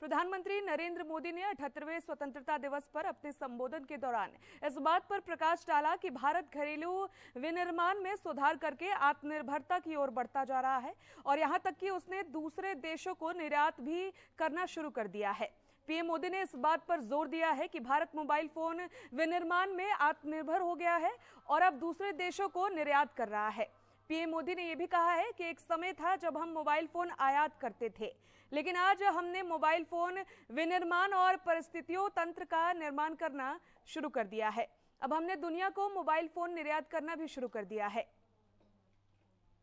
प्रधानमंत्री नरेंद्र मोदी ने अठहत्तरवें स्वतंत्रता दिवस पर अपने संबोधन के दौरान इस बात पर प्रकाश डाला कि भारत घरेलू विनिर्माण में सुधार करके आत्मनिर्भरता की ओर बढ़ता जा रहा है और यहां तक कि उसने दूसरे देशों को निर्यात भी करना शुरू कर दिया है पीएम मोदी ने इस बात पर जोर दिया है कि भारत मोबाइल फोन विनिर्माण में आत्मनिर्भर हो गया है और अब दूसरे देशों को निर्यात कर रहा है पीएम मोदी ने यह भी कहा है कि एक समय था जब हम मोबाइल फोन आयात करते थे लेकिन आज हमने मोबाइल फोन विनिर्माण और परिस्थितियों तंत्र का निर्माण करना शुरू कर दिया है अब हमने दुनिया को मोबाइल फोन निर्यात करना भी शुरू कर दिया है